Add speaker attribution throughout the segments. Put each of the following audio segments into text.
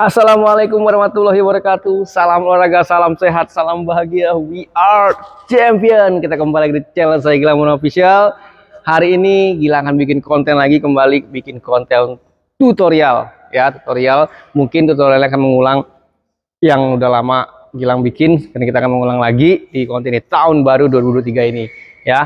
Speaker 1: Assalamualaikum warahmatullahi wabarakatuh. Salam olahraga, salam sehat, salam bahagia. We are champion. Kita kembali di channel saya Gilang Official. Hari ini Gilang akan bikin konten lagi kembali bikin konten tutorial ya, tutorial. Mungkin tutorialnya akan mengulang yang udah lama Gilang bikin karena kita akan mengulang lagi di konten ini tahun baru 2023 ini ya.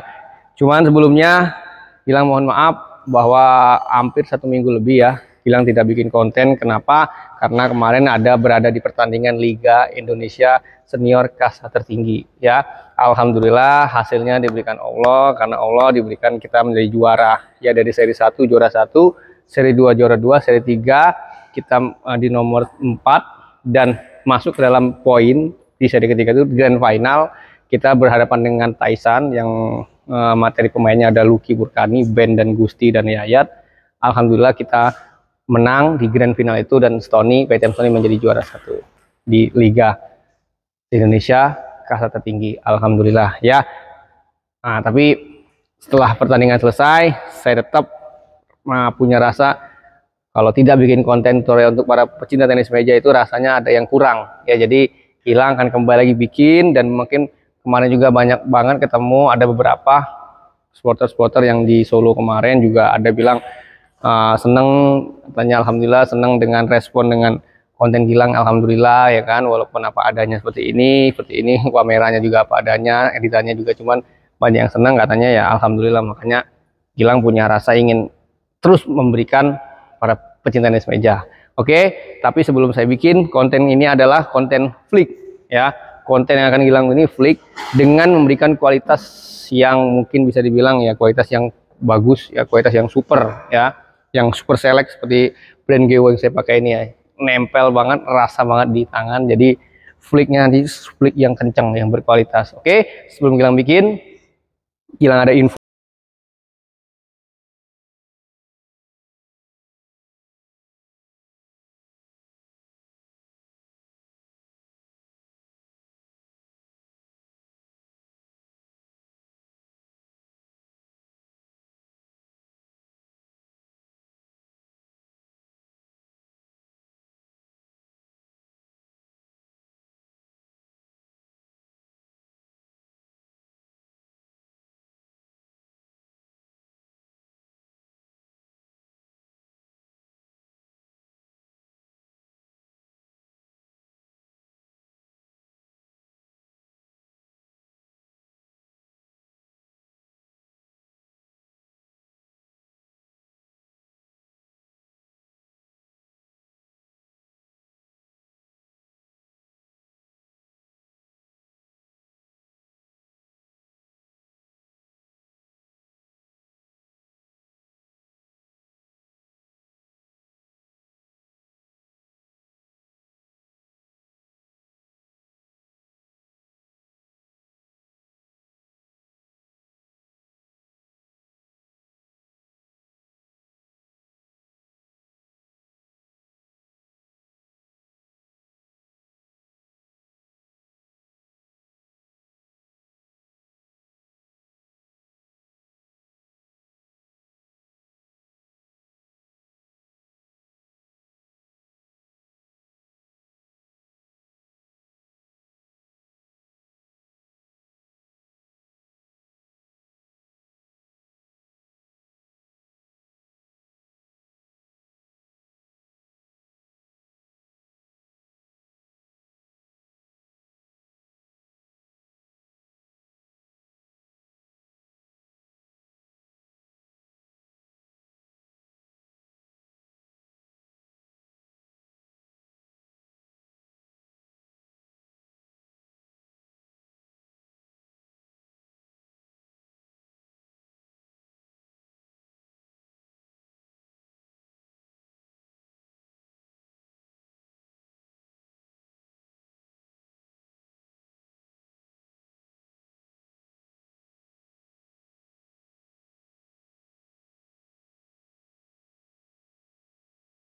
Speaker 1: Cuman sebelumnya Gilang mohon maaf bahwa hampir satu minggu lebih ya bilang tidak bikin konten. Kenapa? Karena kemarin ada berada di pertandingan Liga Indonesia Senior Kasta Tertinggi. Ya, Alhamdulillah hasilnya diberikan Allah karena Allah diberikan kita menjadi juara. Ya dari seri 1 juara 1, seri 2 juara 2, seri 3 kita uh, di nomor 4 dan masuk ke dalam poin di seri ketiga itu grand final kita berhadapan dengan Taisan yang uh, materi pemainnya ada Lucky Burkani, Ben dan Gusti dan Yayat. Alhamdulillah kita menang di grand final itu dan Stony PTM Stony menjadi juara satu di Liga Indonesia kasta tertinggi Alhamdulillah ya nah, tapi setelah pertandingan selesai saya tetap nah, punya rasa kalau tidak bikin konten tutorial untuk para pecinta tenis meja itu rasanya ada yang kurang ya jadi hilang akan kembali lagi bikin dan mungkin kemarin juga banyak banget ketemu ada beberapa supporter-supporter yang di Solo kemarin juga ada bilang uh, seneng tanya alhamdulillah senang dengan respon dengan konten Gilang alhamdulillah ya kan walaupun apa adanya seperti ini seperti ini kameranya juga apa adanya editannya juga cuman banyak yang senang katanya ya alhamdulillah makanya Gilang punya rasa ingin terus memberikan para pecinta tenis meja oke tapi sebelum saya bikin konten ini adalah konten flick ya konten yang akan Gilang ini flick dengan memberikan kualitas yang mungkin bisa dibilang ya kualitas yang bagus ya kualitas yang super ya yang super select seperti brand Gewo yang saya pakai ini ya nempel banget rasa banget di tangan jadi flicknya nanti flick yang kencang yang berkualitas oke sebelum kita bikin hilang ada info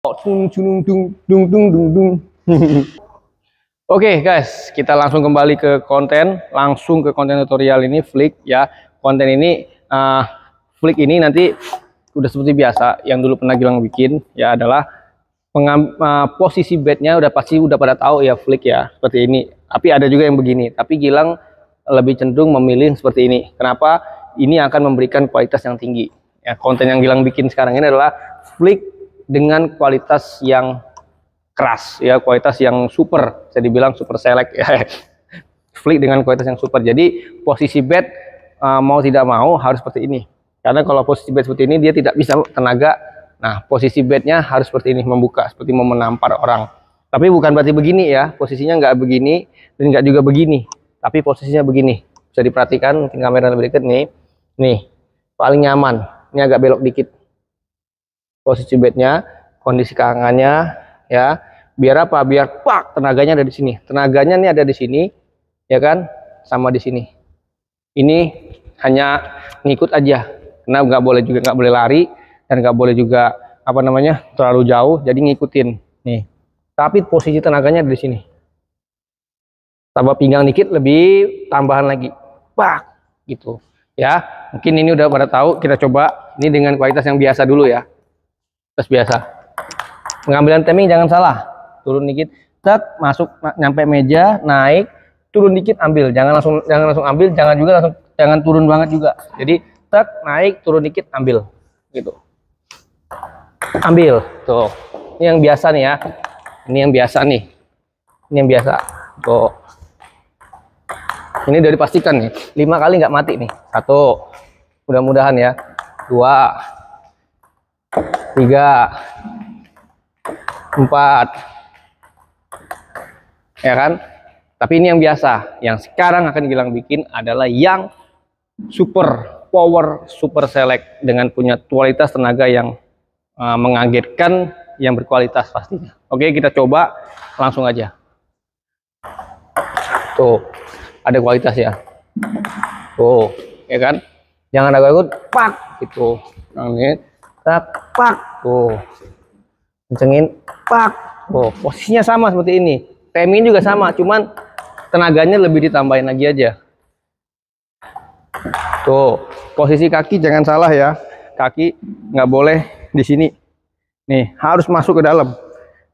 Speaker 1: Oke guys, kita langsung kembali ke konten, langsung ke konten tutorial ini Flick ya. Konten ini uh, Flick ini nanti udah seperti biasa yang dulu pernah Gilang bikin ya adalah pengam, uh, posisi bednya udah pasti udah pada tahu ya Flick ya, seperti ini. Tapi ada juga yang begini, tapi Gilang lebih cenderung memilih seperti ini. Kenapa? Ini akan memberikan kualitas yang tinggi. Ya, konten yang Gilang bikin sekarang ini adalah Flick dengan kualitas yang keras ya kualitas yang super bisa dibilang super select ya flick dengan kualitas yang super jadi posisi bed eh, mau tidak mau harus seperti ini karena kalau posisi bed seperti ini dia tidak bisa tenaga nah posisi bednya harus seperti ini membuka seperti mau menampar orang tapi bukan berarti begini ya posisinya nggak begini dan nggak juga begini tapi posisinya begini bisa diperhatikan mungkin kamera lebih dekat nih nih paling nyaman ini agak belok dikit posisi bednya, kondisi kangannya, ya. Biar apa? Biar pak tenaganya ada di sini. Tenaganya ini ada di sini, ya kan? Sama di sini. Ini hanya ngikut aja. Karena nggak boleh juga nggak boleh lari dan nggak boleh juga apa namanya terlalu jauh. Jadi ngikutin nih. Tapi posisi tenaganya ada di sini. Tambah pinggang dikit lebih tambahan lagi. Pak gitu ya. Mungkin ini udah pada tahu. Kita coba ini dengan kualitas yang biasa dulu ya. Terus biasa pengambilan timing jangan salah turun dikit tet masuk nyampe meja naik turun dikit ambil jangan langsung jangan langsung ambil jangan juga langsung jangan turun banget juga jadi tet naik turun dikit ambil gitu ambil tuh ini yang biasa nih ya ini yang biasa nih ini yang biasa tuh ini dari pastikan nih lima kali nggak mati nih satu mudah-mudahan ya dua tiga empat ya kan tapi ini yang biasa yang sekarang akan Gilang bikin adalah yang super power super select dengan punya kualitas tenaga yang uh, mengagetkan yang berkualitas pastinya oke kita coba langsung aja tuh ada kualitas ya tuh ya kan jangan agak ragu pak gitu nah, tap tuh kencengin pak tuh posisinya sama seperti ini timing juga sama cuman tenaganya lebih ditambahin lagi aja tuh posisi kaki jangan salah ya kaki nggak boleh di sini nih harus masuk ke dalam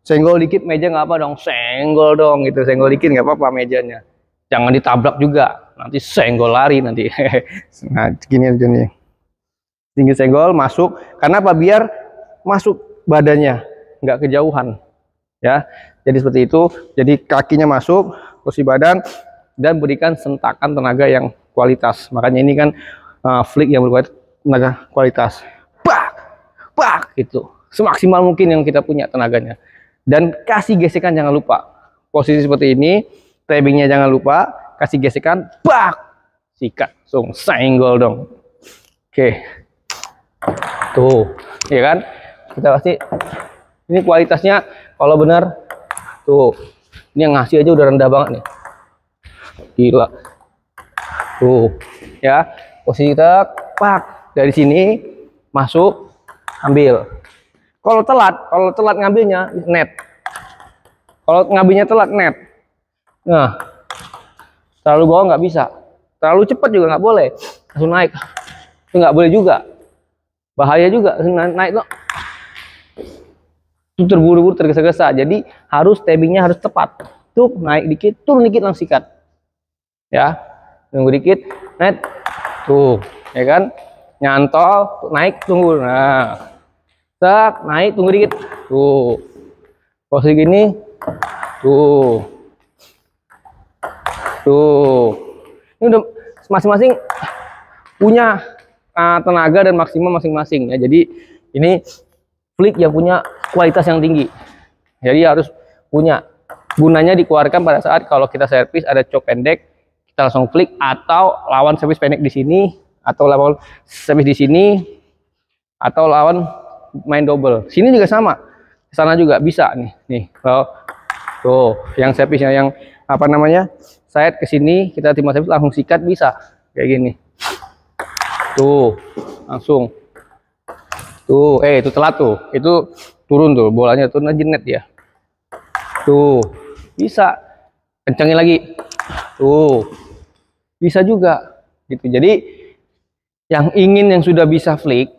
Speaker 1: senggol dikit meja nggak apa dong senggol dong gitu senggol dikit nggak apa-apa mejanya jangan ditabrak juga nanti senggol lari nanti nah gini aja nih tinggi senggol masuk karena apa biar masuk badannya nggak kejauhan ya jadi seperti itu jadi kakinya masuk posisi badan dan berikan sentakan tenaga yang kualitas makanya ini kan uh, flick yang berkualitas tenaga kualitas bak bak itu semaksimal mungkin yang kita punya tenaganya dan kasih gesekan jangan lupa posisi seperti ini timingnya jangan lupa kasih gesekan bak sikat song senggol dong oke okay tuh ya kan kita pasti ini kualitasnya kalau benar tuh ini yang ngasih aja udah rendah banget nih gila tuh ya posisi kita pak dari sini masuk ambil kalau telat kalau telat ngambilnya net kalau ngambilnya telat net nah terlalu bawah nggak bisa terlalu cepat juga nggak boleh langsung naik itu nggak boleh juga bahaya juga naik tuh itu terburu-buru tergesa-gesa jadi harus timingnya harus tepat tuh naik dikit turun dikit langsung sikat ya tunggu dikit naik tuh ya kan nyantol naik tunggu nah tak naik tunggu dikit tuh posisi gini tuh tuh ini udah masing-masing punya uh, tenaga dan maksimum masing-masing ya. Jadi ini flick yang punya kualitas yang tinggi. Jadi harus punya gunanya dikeluarkan pada saat kalau kita servis ada cok pendek, kita langsung flick atau lawan servis pendek di sini atau lawan servis di sini atau lawan main double. Sini juga sama. Sana juga bisa nih. Nih, kalau oh. tuh yang servisnya yang apa namanya? Saya ke sini, kita timah servis langsung sikat bisa kayak gini tuh langsung tuh eh itu telat tuh itu turun tuh bolanya tuh net ya tuh bisa Kencangin lagi tuh bisa juga gitu jadi yang ingin yang sudah bisa flick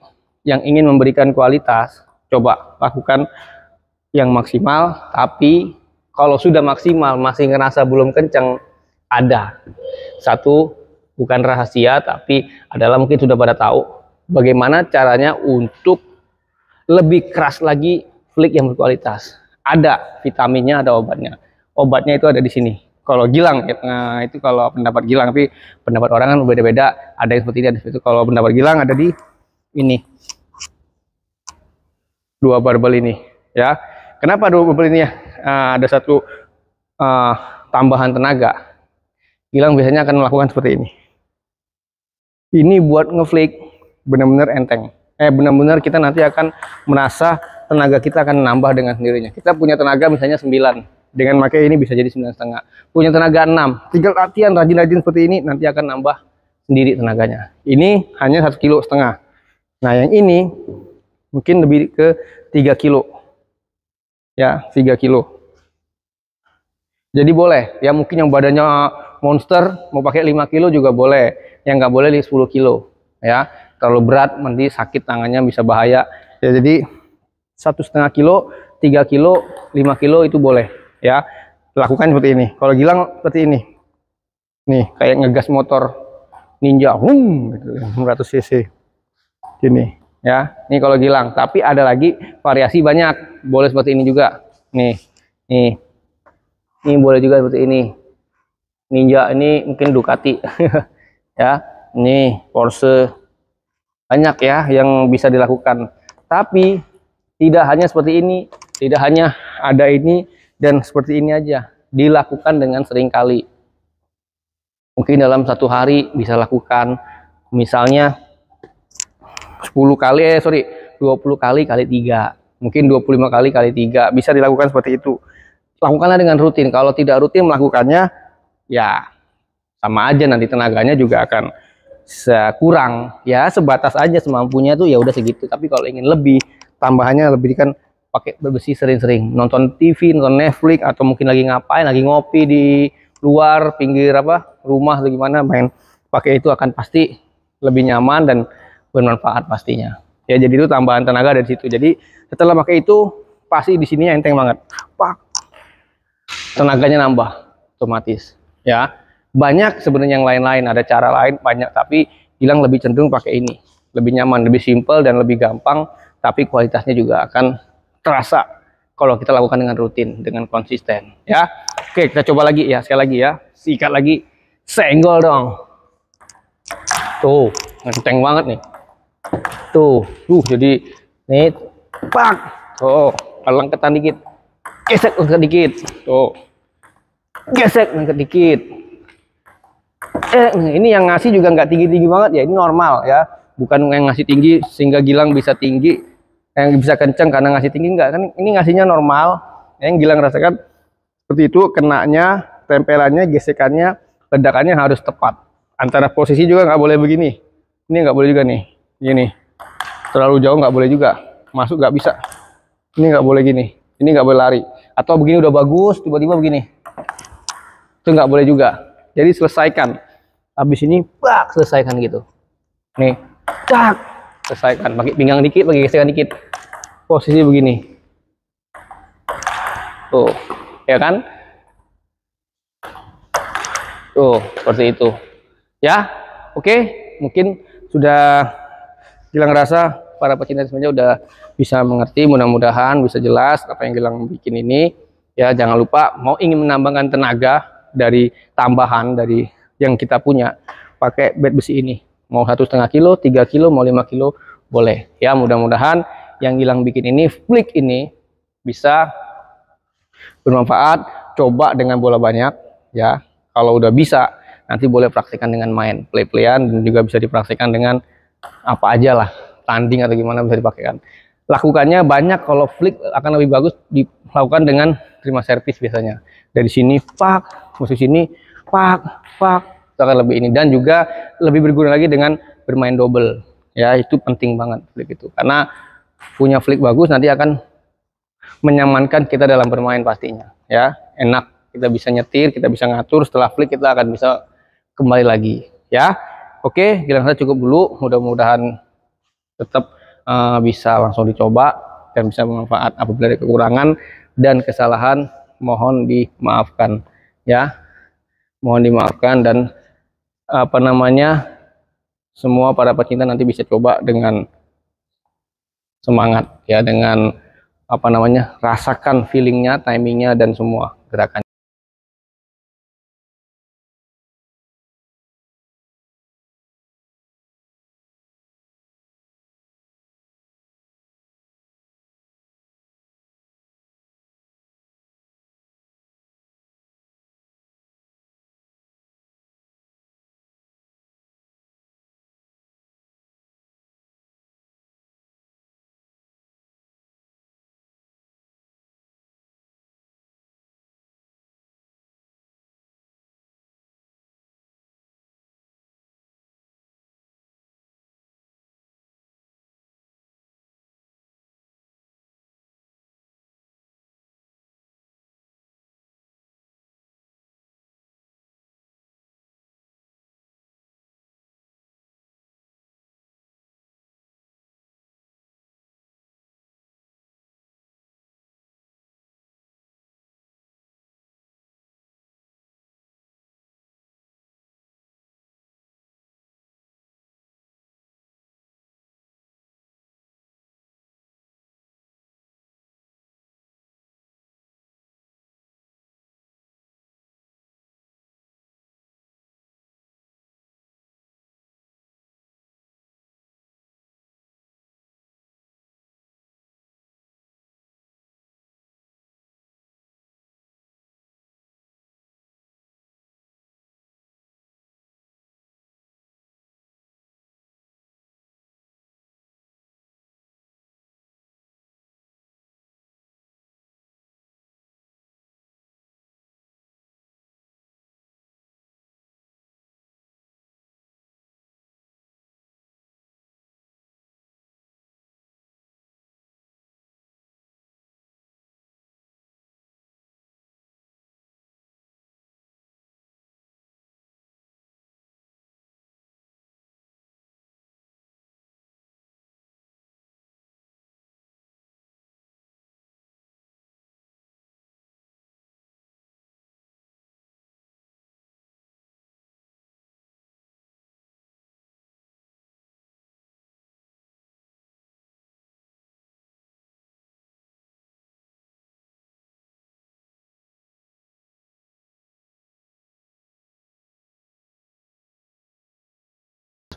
Speaker 1: yang ingin memberikan kualitas coba lakukan yang maksimal tapi kalau sudah maksimal masih ngerasa belum kenceng ada satu bukan rahasia tapi adalah mungkin sudah pada tahu bagaimana caranya untuk lebih keras lagi flick yang berkualitas. Ada vitaminnya, ada obatnya. Obatnya itu ada di sini. Kalau Gilang, ya, nah itu kalau pendapat Gilang, tapi pendapat orang kan beda beda Ada yang seperti ini, ada seperti itu. Kalau pendapat Gilang ada di ini. Dua barbel ini, ya. Kenapa dua barbel ini ya? Uh, ada satu uh, tambahan tenaga. Gilang biasanya akan melakukan seperti ini ini buat ngeflick benar-benar enteng eh benar-benar kita nanti akan merasa tenaga kita akan nambah dengan sendirinya kita punya tenaga misalnya 9 dengan pakai ini bisa jadi sembilan setengah punya tenaga 6 tinggal latihan rajin-rajin seperti ini nanti akan nambah sendiri tenaganya ini hanya satu kilo setengah nah yang ini mungkin lebih ke 3 kilo ya 3 kilo jadi boleh ya mungkin yang badannya monster mau pakai 5 kilo juga boleh yang nggak boleh di 10 kilo ya terlalu berat nanti sakit tangannya bisa bahaya ya jadi satu setengah kilo 3 kilo 5 kilo itu boleh ya lakukan seperti ini kalau gilang seperti ini nih kayak ngegas motor ninja hum 100 gitu, cc gini ya ini kalau gilang tapi ada lagi variasi banyak boleh seperti ini juga nih nih ini boleh juga seperti ini ninja ini mungkin Ducati ya ini Porsche banyak ya yang bisa dilakukan tapi tidak hanya seperti ini tidak hanya ada ini dan seperti ini aja dilakukan dengan seringkali mungkin dalam satu hari bisa lakukan misalnya 10 kali eh sorry 20 kali kali tiga, mungkin 25 kali kali tiga bisa dilakukan seperti itu lakukanlah dengan rutin kalau tidak rutin melakukannya ya sama aja nanti tenaganya juga akan sekurang ya sebatas aja semampunya tuh ya udah segitu tapi kalau ingin lebih tambahannya lebih kan pakai berbesi sering-sering nonton TV nonton Netflix atau mungkin lagi ngapain lagi ngopi di luar pinggir apa rumah atau gimana main pakai itu akan pasti lebih nyaman dan bermanfaat pastinya ya jadi itu tambahan tenaga dari situ jadi setelah pakai itu pasti di sini enteng banget pak tenaganya nambah otomatis ya banyak sebenarnya yang lain-lain ada cara lain banyak tapi hilang lebih cenderung pakai ini lebih nyaman lebih simple dan lebih gampang tapi kualitasnya juga akan terasa kalau kita lakukan dengan rutin dengan konsisten ya oke kita coba lagi ya sekali lagi ya sikat lagi senggol dong tuh kenceng banget nih tuh tuh jadi nih pak tuh kalau lengketan dikit gesek lengket dikit tuh gesek lengket dikit eh, nah, ini yang ngasih juga nggak tinggi-tinggi banget ya ini normal ya bukan yang ngasih tinggi sehingga Gilang bisa tinggi yang bisa kenceng karena ngasih tinggi enggak kan ini ngasihnya normal yang Gilang rasakan seperti itu kenanya tempelannya gesekannya ledakannya harus tepat antara posisi juga nggak boleh begini ini nggak boleh juga nih gini terlalu jauh nggak boleh juga masuk nggak bisa ini nggak boleh gini ini nggak boleh lari atau begini udah bagus tiba-tiba begini itu nggak boleh juga jadi selesaikan. Habis ini bak selesaikan gitu. Nih, cak selesaikan. Pakai pinggang dikit, pakai gesekan dikit. Posisi begini. Tuh, ya kan? Tuh, seperti itu. Ya, oke. Mungkin sudah hilang rasa para pecinta semuanya udah bisa mengerti mudah-mudahan bisa jelas apa yang hilang bikin ini ya jangan lupa mau ingin menambahkan tenaga dari tambahan dari yang kita punya pakai bed besi ini mau satu setengah kilo tiga kilo mau lima kilo boleh ya mudah-mudahan yang hilang bikin ini flick ini bisa bermanfaat coba dengan bola banyak ya kalau udah bisa nanti boleh praktekkan dengan main play-playan dan juga bisa dipraktekkan dengan apa aja lah tanding atau gimana bisa dipakaikan lakukannya banyak kalau flick akan lebih bagus dilakukan dengan terima servis biasanya dari sini pak musuh sini pak pak itu akan lebih ini dan juga lebih berguna lagi dengan bermain double ya itu penting banget flick itu karena punya flick bagus nanti akan menyamankan kita dalam bermain pastinya ya enak kita bisa nyetir kita bisa ngatur setelah flick kita akan bisa kembali lagi ya oke kira saya cukup dulu mudah-mudahan tetap uh, bisa langsung dicoba dan bisa bermanfaat apabila ada kekurangan dan kesalahan mohon dimaafkan ya mohon dimaafkan dan apa namanya semua para pecinta nanti bisa coba dengan semangat ya dengan apa namanya rasakan feelingnya timingnya dan semua gerakan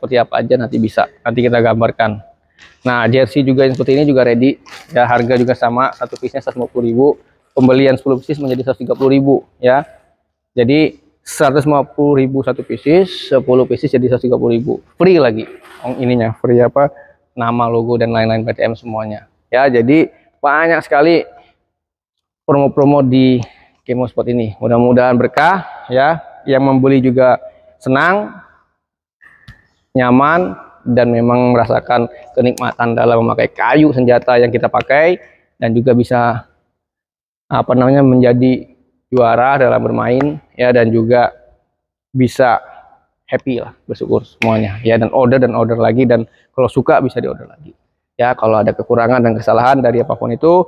Speaker 1: seperti apa aja nanti bisa nanti kita gambarkan nah jersey juga yang seperti ini juga ready ya harga juga sama satu piece nya 150 pembelian 10 pieces menjadi 130000 ya jadi 150000 ribu satu pieces 10 pieces jadi 130000 free lagi oh, ininya free apa nama logo dan lain-lain PTM semuanya ya jadi banyak sekali promo-promo di Kemo Spot ini mudah-mudahan berkah ya yang membeli juga senang nyaman dan memang merasakan kenikmatan dalam memakai kayu senjata yang kita pakai dan juga bisa apa namanya menjadi juara dalam bermain ya dan juga bisa happy lah bersyukur semuanya ya dan order dan order lagi dan kalau suka bisa di order lagi ya kalau ada kekurangan dan kesalahan dari apapun itu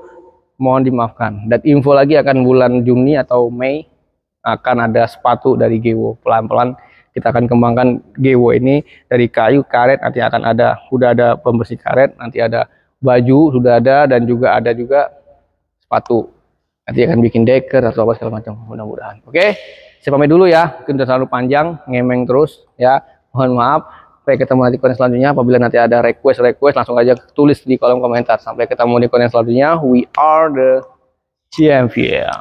Speaker 1: mohon dimaafkan dan info lagi akan bulan Juni atau Mei akan ada sepatu dari Gewo pelan-pelan kita akan kembangkan gewo ini dari kayu karet nanti akan ada sudah ada pembersih karet nanti ada baju sudah ada dan juga ada juga sepatu nanti akan bikin deker atau apa segala macam mudah-mudahan oke saya pamit dulu ya mungkin sudah terlalu panjang ngemeng terus ya mohon maaf sampai ketemu nanti konten selanjutnya apabila nanti ada request request langsung aja tulis di kolom komentar sampai ketemu di konten selanjutnya we are the champion